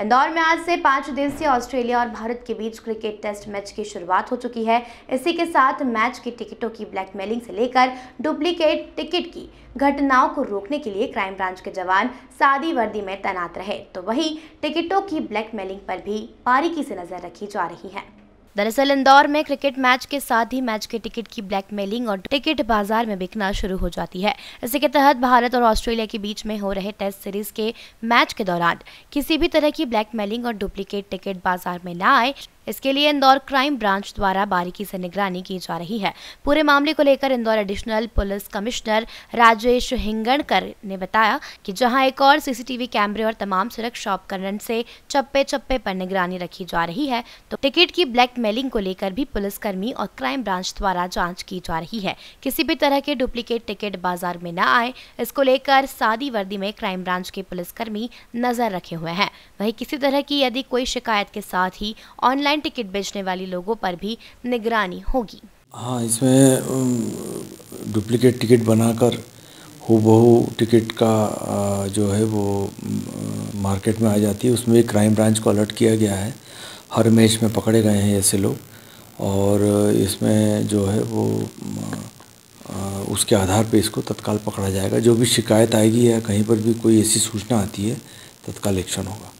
इंदौर में आज से पाँच दिवसीय ऑस्ट्रेलिया और भारत के बीच क्रिकेट टेस्ट मैच की शुरुआत हो चुकी है इसी के साथ मैच की टिकटों की ब्लैकमेलिंग से लेकर डुप्लीकेट टिकट की घटनाओं को रोकने के लिए क्राइम ब्रांच के जवान सादी वर्दी में तैनात रहे तो वहीं टिकटों की ब्लैकमेलिंग पर भी बारीकी से नजर रखी जा रही है दरअसल इंदौर में क्रिकेट मैच के साथ ही मैच के टिकट की ब्लैकमेलिंग और टिकट बाजार में बिकना शुरू हो जाती है इसी के तहत भारत और ऑस्ट्रेलिया के बीच में हो रहे टेस्ट सीरीज के मैच के दौरान किसी भी तरह की ब्लैकमेलिंग और डुप्लीकेट टिकट बाजार में न आए इसके लिए इंदौर क्राइम ब्रांच द्वारा बारीकी से निगरानी की जा रही है पूरे मामले को लेकर Indore additional police commissioner Rajesh Hingankar ने बताया कि जहां एक और सीसीटीवी कैमरे और तमाम सुरक्षा उपकरण से चप्पे चप्पे पर निगरानी रखी जा रही है तो टिकट की ब्लैक ब्लैकमेलिंग को लेकर भी पुलिसकर्मी और क्राइम ब्रांच द्वारा जांच की जा रही है किसी भी तरह के डुप्लीकेट टिकट बाजार में न आए इसको लेकर सादी वर्दी में क्राइम ब्रांच के पुलिसकर्मी नजर रखे हुए हैं वहीं किसी तरह की यदि कोई शिकायत के साथ ही ऑनलाइन टिकट बेचने वाले लोगों पर भी निगरानी होगी हाँ इसमें डुप्लीकेट टिकट बनाकर हूबहू टिकट का जो है वो मार्केट में आ जाती है उसमें क्राइम ब्रांच को अलर्ट किया गया है हर मैच में पकड़े गए हैं ऐसे लोग और इसमें जो है वो उसके आधार पे इसको तत्काल पकड़ा जाएगा जो भी शिकायत आएगी या कहीं पर भी कोई ऐसी सूचना आती है तत्काल एक्शन होगा